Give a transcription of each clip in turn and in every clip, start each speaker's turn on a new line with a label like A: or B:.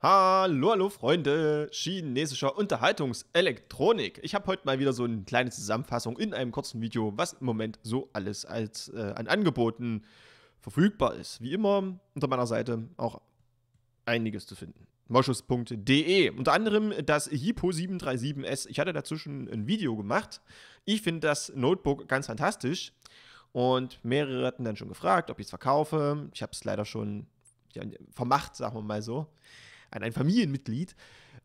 A: Hallo, hallo Freunde chinesischer Unterhaltungselektronik. Ich habe heute mal wieder so eine kleine Zusammenfassung in einem kurzen Video, was im Moment so alles als äh, an Angeboten verfügbar ist. Wie immer unter meiner Seite auch einiges zu finden. Moschus.de. Unter anderem das Hippo 737S. Ich hatte dazwischen ein Video gemacht. Ich finde das Notebook ganz fantastisch. Und mehrere hatten dann schon gefragt, ob ich es verkaufe. Ich habe es leider schon ja, vermacht, sagen wir mal so an ein Familienmitglied.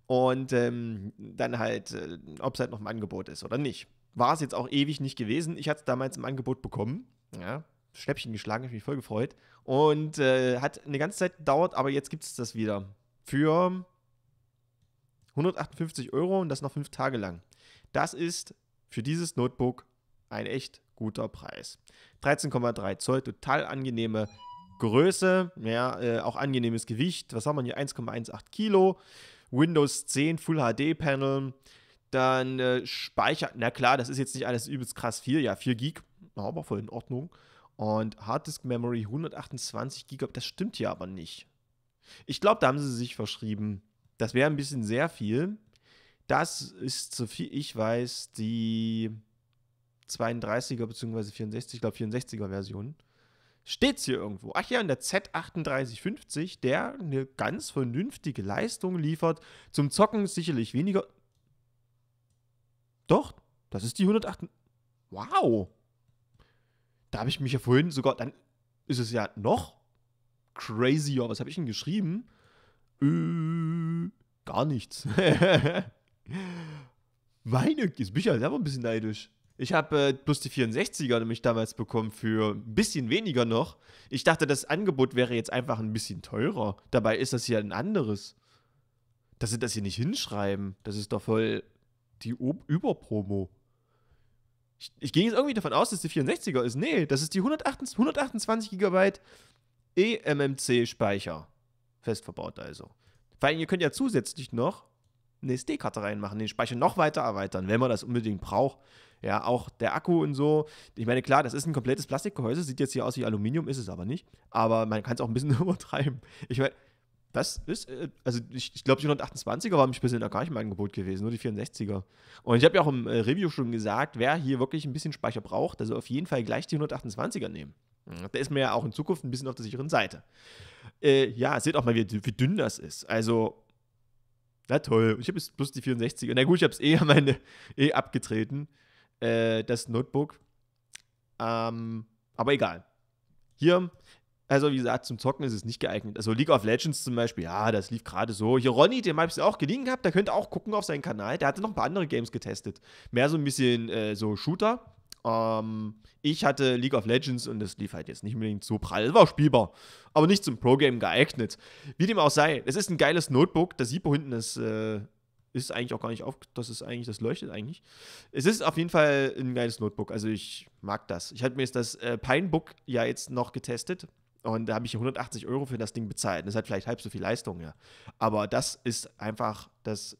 A: Und ähm, dann halt, äh, ob es halt noch im Angebot ist oder nicht. War es jetzt auch ewig nicht gewesen. Ich hatte es damals im Angebot bekommen. Ja, Schnäppchen geschlagen, habe mich voll gefreut. Und äh, hat eine ganze Zeit gedauert, aber jetzt gibt es das wieder. Für 158 Euro und das noch fünf Tage lang. Das ist für dieses Notebook ein echt guter Preis. 13,3 Zoll, total angenehme Größe, ja, äh, auch angenehmes Gewicht. Was haben wir hier? 1,18 Kilo. Windows 10 Full HD Panel. Dann äh, Speicher, na klar, das ist jetzt nicht alles übelst krass viel, ja, 4 Gig, aber voll in Ordnung. Und Harddisk Memory 128 GB, das stimmt hier aber nicht. Ich glaube, da haben sie sich verschrieben. Das wäre ein bisschen sehr viel. Das ist, so viel ich weiß, die 32er bzw. 64, ich glaube 64er Version. Steht's hier irgendwo? Ach ja, in der Z3850, der eine ganz vernünftige Leistung liefert. Zum Zocken sicherlich weniger. Doch, das ist die 108. Wow! Da habe ich mich ja vorhin sogar. Dann ist es ja noch crazier. Was habe ich denn geschrieben? Äh, gar nichts. Meine, jetzt bin ich ja selber ein bisschen neidisch. Ich habe äh, bloß die 64er nämlich damals bekommen für ein bisschen weniger noch. Ich dachte, das Angebot wäre jetzt einfach ein bisschen teurer. Dabei ist das hier ein anderes. Dass sie das hier nicht hinschreiben, das ist doch voll die o Überpromo. Ich, ich ging jetzt irgendwie davon aus, dass die 64er ist. Nee, das ist die 128, 128 GB eMMC-Speicher. Fest verbaut also. Vor allem, ihr könnt ja zusätzlich noch eine SD-Karte reinmachen, den Speicher noch weiter erweitern, wenn man das unbedingt braucht. Ja, auch der Akku und so. Ich meine, klar, das ist ein komplettes Plastikgehäuse, sieht jetzt hier aus wie Aluminium, ist es aber nicht. Aber man kann es auch ein bisschen übertreiben. Ich meine, das ist, äh, also ich, ich glaube, die 128er waren mich bisher noch gar nicht im Angebot gewesen, nur die 64er. Und ich habe ja auch im äh, Review schon gesagt, wer hier wirklich ein bisschen Speicher braucht, also auf jeden Fall gleich die 128er nehmen. Mhm. Da ist mir ja auch in Zukunft ein bisschen auf der sicheren Seite. Äh, ja, seht auch mal, wie, wie dünn das ist. Also, na toll. Ich habe jetzt bloß die 64. er Na gut, ich habe es eh, eh abgetreten äh, das Notebook. Ähm, aber egal. Hier, also wie gesagt, zum Zocken ist es nicht geeignet. Also League of Legends zum Beispiel, ja, das lief gerade so. Hier Ronny, dem habe ich es auch geliehen gehabt, der könnte auch gucken auf seinen Kanal. Der hatte noch ein paar andere Games getestet. Mehr so ein bisschen äh, so Shooter. Ähm, ich hatte League of Legends und das lief halt jetzt nicht unbedingt so prall. Es war spielbar, aber nicht zum Pro-Game geeignet. Wie dem auch sei, es ist ein geiles Notebook. Das SIPO hinten ist äh, ist eigentlich auch gar nicht auf, das ist eigentlich, das leuchtet eigentlich. Es ist auf jeden Fall ein geiles Notebook. Also ich mag das. Ich hatte mir jetzt das äh, Pinebook ja jetzt noch getestet und da habe ich 180 Euro für das Ding bezahlt. Das hat vielleicht halb so viel Leistung, ja. Aber das ist einfach das.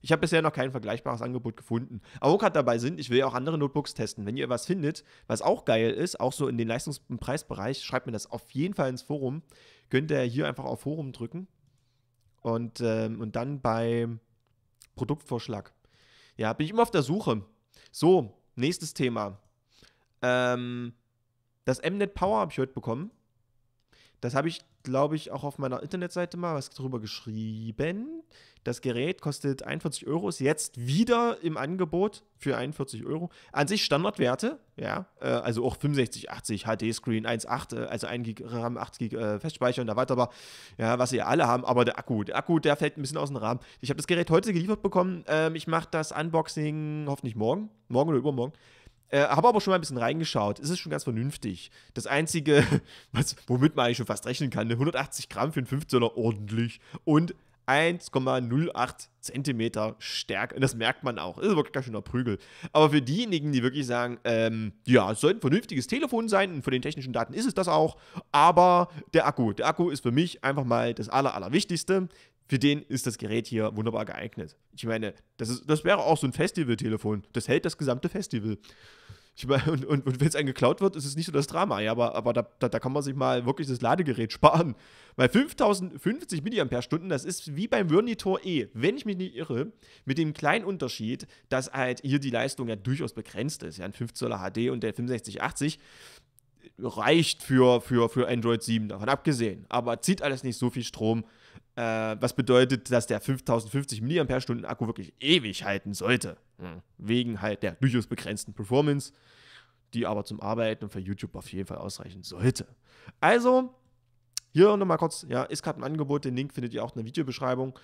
A: Ich habe bisher noch kein vergleichbares Angebot gefunden. Aber wo gerade dabei sind, ich will ja auch andere Notebooks testen. Wenn ihr was findet, was auch geil ist, auch so in den Leistungs- und Preisbereich, schreibt mir das auf jeden Fall ins Forum. Könnt ihr hier einfach auf Forum drücken. Und, ähm, und dann bei Produktvorschlag. Ja, bin ich immer auf der Suche. So, nächstes Thema. Ähm, das Mnet Power habe ich heute bekommen. Das habe ich glaube ich, auch auf meiner Internetseite mal was drüber geschrieben. Das Gerät kostet 41 Euro, ist jetzt wieder im Angebot für 41 Euro. An sich Standardwerte, ja, äh, also auch 65, 80 HD-Screen, 1,8, äh, also 1 Gig RAM, 8 Gig äh, Festspeicher und erweiterbar, ja, was ihr alle haben, aber der Akku, der Akku, der fällt ein bisschen aus dem Rahmen. Ich habe das Gerät heute geliefert bekommen, ähm, ich mache das Unboxing hoffentlich morgen, morgen oder übermorgen. Äh, habe aber schon mal ein bisschen reingeschaut. Es ist schon ganz vernünftig. Das Einzige, was, womit man eigentlich schon fast rechnen kann, 180 ne? Gramm für einen 15er ordentlich und 1,08 Zentimeter Stärke. Und das merkt man auch. Das ist wirklich ganz schöner Prügel. Aber für diejenigen, die wirklich sagen, ähm, ja, es sollte ein vernünftiges Telefon sein und von den technischen Daten ist es das auch. Aber der Akku, der Akku ist für mich einfach mal das Aller, Allerwichtigste für den ist das Gerät hier wunderbar geeignet. Ich meine, das, ist, das wäre auch so ein Festivaltelefon. Das hält das gesamte Festival. Ich meine, und, und, und wenn es einem geklaut wird, ist es nicht so das Drama. Ja, aber, aber da, da, da, kann man sich mal wirklich das Ladegerät sparen. Weil 5050 mAh, das ist wie beim Wernitor E, wenn ich mich nicht irre, mit dem kleinen Unterschied, dass halt hier die Leistung ja durchaus begrenzt ist. Ja, ein 5 Zoller HD und der 6580 reicht für, für, für Android 7, davon abgesehen. Aber zieht alles nicht so viel Strom äh, was bedeutet, dass der 5050 mAh Akku wirklich ewig halten sollte. Mhm. Wegen halt der durchaus begrenzten Performance, die aber zum Arbeiten und für YouTube auf jeden Fall ausreichen sollte. Also, hier nochmal kurz, ja, ist gerade ein Angebot, den Link findet ihr auch in der Videobeschreibung.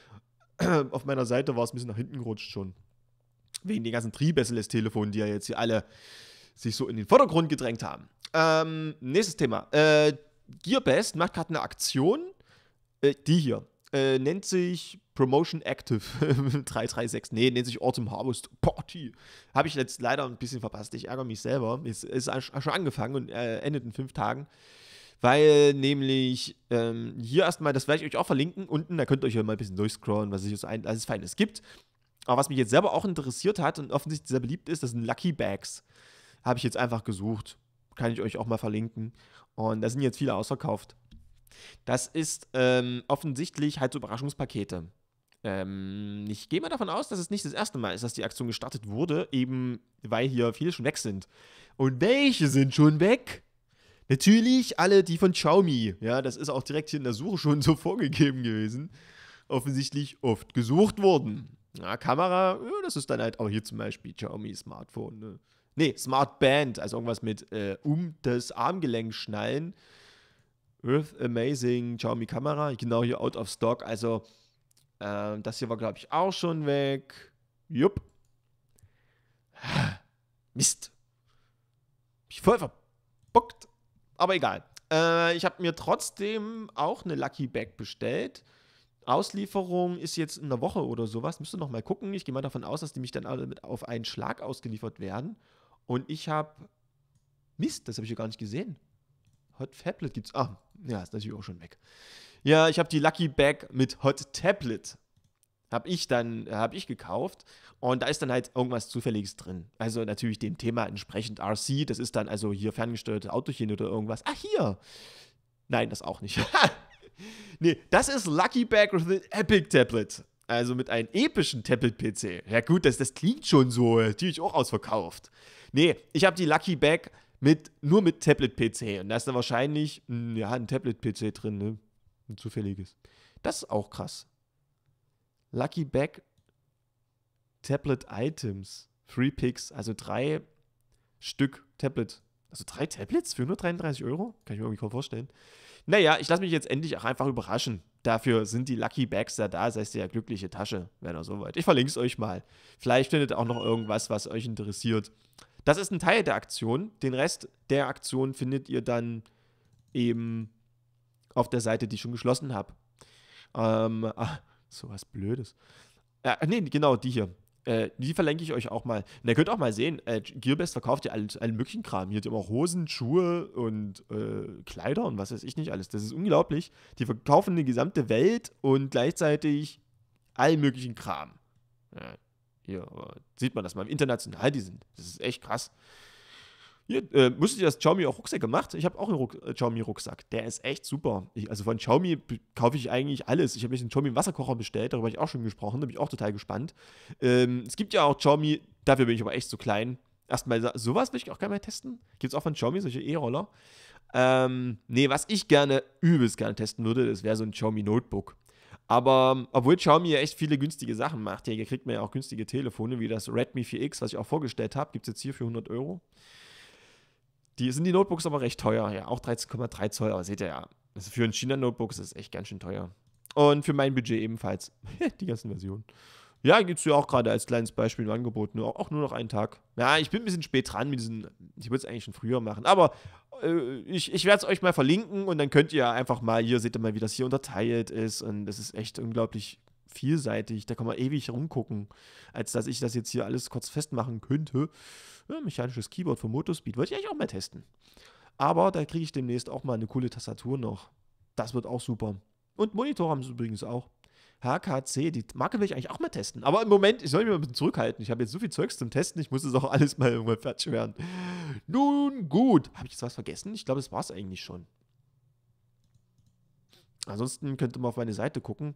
A: auf meiner Seite war es ein bisschen nach hinten gerutscht schon. Wegen den ganzen Triebesseles-Telefonen, die ja jetzt hier alle sich so in den Vordergrund gedrängt haben. Ähm, nächstes Thema. Äh, Gearbest macht gerade eine Aktion äh, die hier. Äh, nennt sich Promotion Active 336. Nee, nennt sich Autumn Harvest Party. Habe ich jetzt leider ein bisschen verpasst. Ich ärgere mich selber. Es ist schon angefangen und äh, endet in fünf Tagen. Weil nämlich ähm, hier erstmal, das werde ich euch auch verlinken unten, da könnt ihr euch ja mal ein bisschen durchscrollen, was es, ein, alles Feines gibt. Aber was mich jetzt selber auch interessiert hat und offensichtlich sehr beliebt ist, das sind Lucky Bags. Habe ich jetzt einfach gesucht. Kann ich euch auch mal verlinken. Und da sind jetzt viele ausverkauft. Das ist ähm, offensichtlich halt so Überraschungspakete. Ähm, ich gehe mal davon aus, dass es nicht das erste Mal ist, dass die Aktion gestartet wurde, eben weil hier viele schon weg sind. Und welche sind schon weg? Natürlich alle die von Xiaomi. Ja, das ist auch direkt hier in der Suche schon so vorgegeben gewesen. Offensichtlich oft gesucht worden. Ja, Kamera, ja, das ist dann halt auch hier zum Beispiel Xiaomi Smartphone. Ne, nee, Band, also irgendwas mit äh, um das Armgelenk schnallen. With Amazing Xiaomi Kamera, genau hier out of stock. Also äh, das hier war, glaube ich, auch schon weg. Jupp. Mist. Ich voll verbockt. Aber egal. Äh, ich habe mir trotzdem auch eine Lucky Bag bestellt. Auslieferung ist jetzt in einer Woche oder sowas. Müsst ihr noch mal gucken. Ich gehe mal davon aus, dass die mich dann alle mit auf einen Schlag ausgeliefert werden. Und ich habe Mist, das habe ich ja gar nicht gesehen. Hot Tablet gibt's. Ah, ja, ist natürlich auch schon weg. Ja, ich habe die Lucky Bag mit Hot Tablet. Habe ich dann, habe ich gekauft. Und da ist dann halt irgendwas Zufälliges drin. Also natürlich dem Thema entsprechend RC. Das ist dann also hier ferngesteuerte Autochen oder irgendwas. Ah, hier. Nein, das auch nicht. nee, das ist Lucky Bag with an Epic Tablet. Also mit einem epischen Tablet-PC. Ja gut, das, das klingt schon so. Die ich auch ausverkauft. Nee, ich habe die Lucky Bag mit, nur mit Tablet-PC. Und da ist dann wahrscheinlich hm, ja, ein Tablet-PC drin, ne? Ein zufälliges. Das ist auch krass. Lucky Bag Tablet Items. Three Picks, also drei Stück Tablet. Also drei Tablets für nur 33 Euro? Kann ich mir irgendwie kaum vorstellen. Naja, ich lasse mich jetzt endlich auch einfach überraschen. Dafür sind die Lucky Bags da da, das heißt ja glückliche Tasche, wenn er soweit. Ich verlinke es euch mal. Vielleicht findet ihr auch noch irgendwas, was euch interessiert. Das ist ein Teil der Aktion. Den Rest der Aktion findet ihr dann eben auf der Seite, die ich schon geschlossen habe. Ähm, ah, sowas Blödes. Äh, nee, genau, die hier. Äh, die verlinke ich euch auch mal. Und ihr könnt auch mal sehen, äh, Gearbest verkauft ja allen, allen möglichen Kram. Hier hat immer Hosen, Schuhe und äh, Kleider und was weiß ich nicht alles. Das ist unglaublich. Die verkaufen die gesamte Welt und gleichzeitig allen möglichen Kram. Ja, hier, sieht man das mal, wie international die sind. Das ist echt krass. Hier, äh, müsstet ihr das Xiaomi auch Rucksäcke macht? Ich habe auch einen Ruck äh, Xiaomi-Rucksack. Der ist echt super. Ich, also von Xiaomi kaufe ich eigentlich alles. Ich habe mich einen Xiaomi-Wasserkocher bestellt, darüber habe ich auch schon gesprochen, da bin ich auch total gespannt. Ähm, es gibt ja auch Xiaomi, dafür bin ich aber echt zu klein. Erstmal, sowas will ich auch gerne mal testen. Gibt es auch von Xiaomi solche E-Roller? Ähm, nee, was ich gerne, übelst gerne testen würde, das wäre so ein Xiaomi Notebook. Aber obwohl Xiaomi ja echt viele günstige Sachen macht, hier kriegt man ja auch günstige Telefone, wie das Redmi 4X, was ich auch vorgestellt habe, gibt es jetzt hier für 100 Euro. Die sind die Notebooks aber recht teuer, ja, auch 13,3 Zoll, aber seht ihr ja, also für ein China-Notebook ist das echt ganz schön teuer. Und für mein Budget ebenfalls. die ganzen Versionen. Ja, gibt es ja auch gerade als kleines Beispiel im Angebot. Nur, auch nur noch einen Tag. Ja, ich bin ein bisschen spät dran mit diesen. Ich würde es eigentlich schon früher machen. Aber äh, ich, ich werde es euch mal verlinken und dann könnt ihr einfach mal. Hier seht ihr mal, wie das hier unterteilt ist. Und das ist echt unglaublich vielseitig. Da kann man ewig rumgucken, als dass ich das jetzt hier alles kurz festmachen könnte. Ja, mechanisches Keyboard von Motospeed. Wollte ich eigentlich auch mal testen. Aber da kriege ich demnächst auch mal eine coole Tastatur noch. Das wird auch super. Und Monitor haben sie übrigens auch. HKC. Die Marke will ich eigentlich auch mal testen. Aber im Moment, ich soll mich mal ein bisschen zurückhalten. Ich habe jetzt so viel Zeugs zum Testen, ich muss es auch alles mal irgendwann fertig werden. Nun gut. Habe ich jetzt was vergessen? Ich glaube, das war es eigentlich schon. Ansonsten könnt ihr mal auf meine Seite gucken.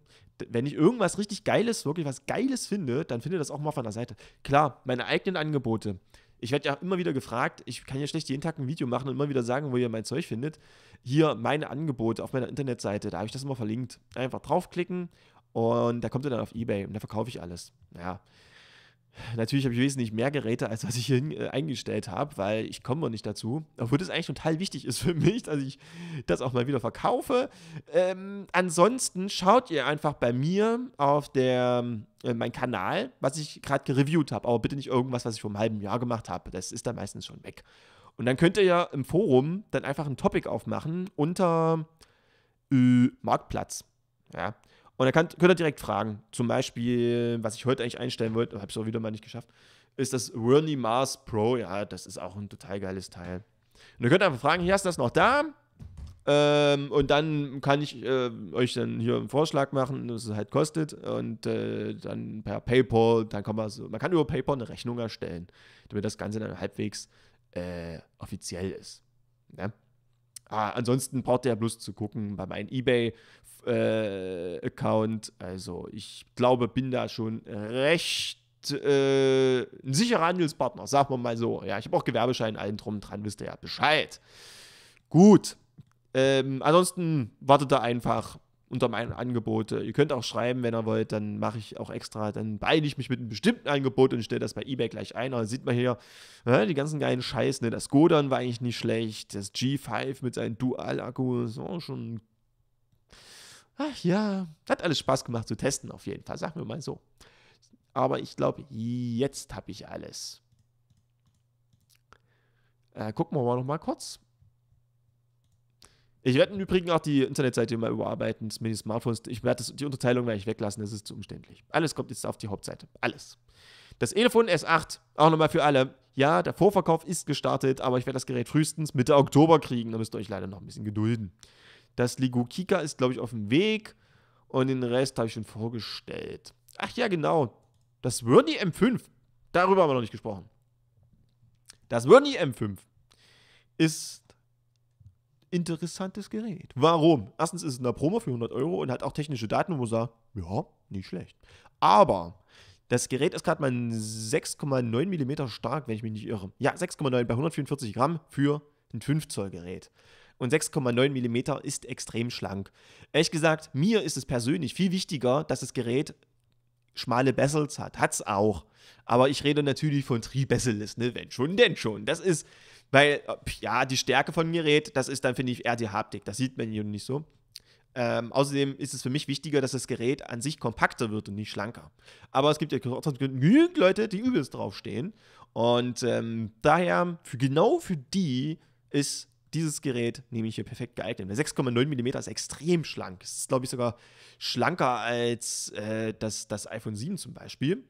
A: Wenn ich irgendwas richtig Geiles, wirklich was Geiles finde, dann findet das auch mal auf meiner Seite. Klar, meine eigenen Angebote. Ich werde ja immer wieder gefragt, ich kann ja schlecht jeden Tag ein Video machen und immer wieder sagen, wo ihr mein Zeug findet. Hier meine Angebote auf meiner Internetseite, da habe ich das immer verlinkt. Einfach draufklicken und da kommt er dann auf Ebay und da verkaufe ich alles. Ja. Natürlich habe ich wesentlich mehr Geräte, als was ich hier äh, eingestellt habe, weil ich komme noch nicht dazu. Obwohl das eigentlich total wichtig ist für mich, dass ich das auch mal wieder verkaufe. Ähm, ansonsten schaut ihr einfach bei mir auf der, äh, mein Kanal, was ich gerade gereviewt habe. Aber bitte nicht irgendwas, was ich vor einem halben Jahr gemacht habe. Das ist dann meistens schon weg. Und dann könnt ihr ja im Forum dann einfach ein Topic aufmachen unter äh, Marktplatz. Ja. Und dann kann, könnt ihr direkt fragen. Zum Beispiel, was ich heute eigentlich einstellen wollte, habe ich auch wieder mal nicht geschafft, ist das Worley Mars Pro. Ja, das ist auch ein total geiles Teil. Und dann könnt ihr einfach fragen, hier ist das noch da. Ähm, und dann kann ich äh, euch dann hier einen Vorschlag machen, was es halt kostet. Und äh, dann per PayPal, dann kann man so, man kann über PayPal eine Rechnung erstellen, damit das Ganze dann halbwegs äh, offiziell ist. Ne? Ah, ansonsten braucht ihr ja bloß zu gucken bei meinem eBay-Account. Äh, also ich glaube, bin da schon recht äh, ein sicherer Handelspartner, sagen wir mal so. Ja, ich habe auch Gewerbeschein allen drum dran, wisst ihr ja Bescheid. Gut. Ähm, ansonsten wartet da einfach unter meinen Angebote. Ihr könnt auch schreiben, wenn ihr wollt, dann mache ich auch extra, dann beide ich mich mit einem bestimmten Angebot und stelle das bei eBay gleich ein. Da sieht man hier ne, die ganzen geilen Scheiße. Ne? Das Godan war eigentlich nicht schlecht, das G5 mit seinen dual akkus ist oh, schon. Ach ja, hat alles Spaß gemacht zu testen, auf jeden Fall, sagen wir mal so. Aber ich glaube, jetzt habe ich alles. Äh, gucken wir mal noch mal kurz. Ich werde im Übrigen auch die Internetseite mal überarbeiten, zumindest Smartphones. Ich werde die Unterteilung werde ich weglassen, das ist zu umständlich. Alles kommt jetzt auf die Hauptseite. Alles. Das Elefon S8, auch nochmal für alle. Ja, der Vorverkauf ist gestartet, aber ich werde das Gerät frühestens Mitte Oktober kriegen. Da müsst ihr euch leider noch ein bisschen gedulden. Das Ligo Kika ist, glaube ich, auf dem Weg. Und den Rest habe ich schon vorgestellt. Ach ja, genau. Das Wörni M5. Darüber haben wir noch nicht gesprochen. Das Wörni M5 ist interessantes Gerät. Warum? Erstens ist es in der Promo für 100 Euro und hat auch technische Daten, wo man sagt, ja, nicht schlecht. Aber das Gerät ist gerade mal 6,9 mm stark, wenn ich mich nicht irre. Ja, 6,9 bei 144 Gramm für ein 5 Zoll Gerät. Und 6,9 mm ist extrem schlank. Ehrlich gesagt, mir ist es persönlich viel wichtiger, dass das Gerät schmale Bessels hat. Hat es auch. Aber ich rede natürlich von Tri-Besselist, ne? Wenn schon, denn schon. Das ist weil, ja, die Stärke von Gerät, das ist dann, finde ich, eher die Haptik. Das sieht man hier nicht so. Ähm, außerdem ist es für mich wichtiger, dass das Gerät an sich kompakter wird und nicht schlanker. Aber es gibt ja genügend Leute, die übelst draufstehen. Und ähm, daher, für, genau für die ist dieses Gerät nämlich hier perfekt geeignet. Der 6,9 mm ist extrem schlank. Es ist, glaube ich, sogar schlanker als äh, das, das iPhone 7 zum Beispiel.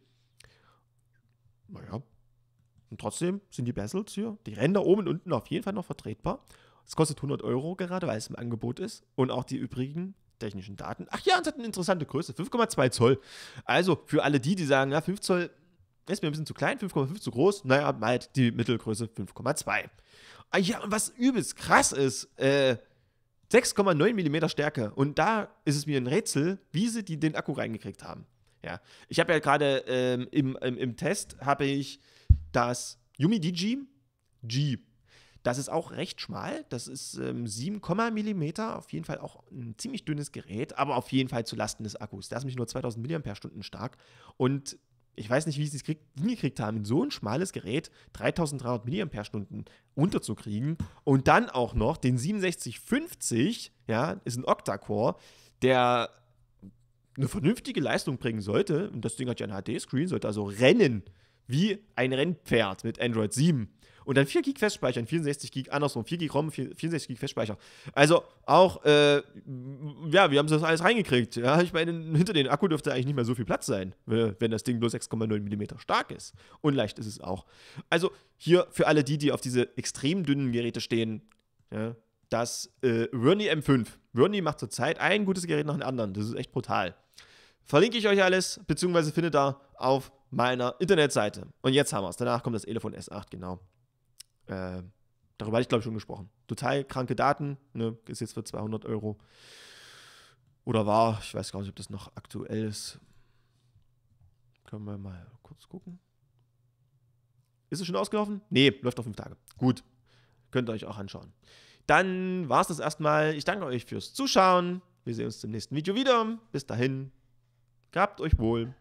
A: Naja, und trotzdem sind die Bezels hier, die Ränder oben und unten auf jeden Fall noch vertretbar. Es kostet 100 Euro gerade, weil es im Angebot ist. Und auch die übrigen technischen Daten. Ach ja, es hat eine interessante Größe, 5,2 Zoll. Also für alle die, die sagen, ja, 5 Zoll ist mir ein bisschen zu klein, 5,5 zu groß, naja, halt die Mittelgröße 5,2. Ah ja, und was übelst krass ist, äh, 6,9 mm Stärke. Und da ist es mir ein Rätsel, wie sie die den Akku reingekriegt haben. Ja, ich habe ja gerade ähm, im, im, im Test habe ich das Yumi Digi, G, das ist auch recht schmal. Das ist ähm, 7, Millimeter. Auf jeden Fall auch ein ziemlich dünnes Gerät, aber auf jeden Fall zulasten des Akkus. Der ist nämlich nur 2000 mAh stark. Und ich weiß nicht, wie sie es hingekriegt haben, so ein schmales Gerät 3300 mAh unterzukriegen. Und dann auch noch den 6750, ja, ist ein Octa-Core, der eine vernünftige Leistung bringen sollte. Und das Ding hat ja einen HD-Screen, sollte also rennen wie ein Rennpferd mit Android 7. Und dann 4 Gig Festspeicher, 64 Gig, andersrum, 4 Gig ROM, 64 Gig Festspeicher. Also auch, äh, ja, wir haben das alles reingekriegt. Ja, ich meine, hinter dem Akku dürfte eigentlich nicht mehr so viel Platz sein, äh, wenn das Ding bloß 6,9 mm stark ist. Und leicht ist es auch. Also hier für alle die, die auf diese extrem dünnen Geräte stehen, ja, das äh, Rooney M5. Rooney macht zurzeit ein gutes Gerät nach dem anderen. Das ist echt brutal. Verlinke ich euch alles, beziehungsweise findet da auf meiner Internetseite. Und jetzt haben wir es. Danach kommt das Elefon S8, genau. Äh, darüber hatte ich, glaube ich, schon gesprochen. Total kranke Daten, ne, ist jetzt für 200 Euro. Oder war, ich weiß gar nicht, ob das noch aktuell ist. Können wir mal kurz gucken. Ist es schon ausgelaufen? Nee, läuft noch fünf Tage. Gut, könnt ihr euch auch anschauen. Dann war es das erstmal. Ich danke euch fürs Zuschauen. Wir sehen uns im nächsten Video wieder. Bis dahin, gehabt euch wohl.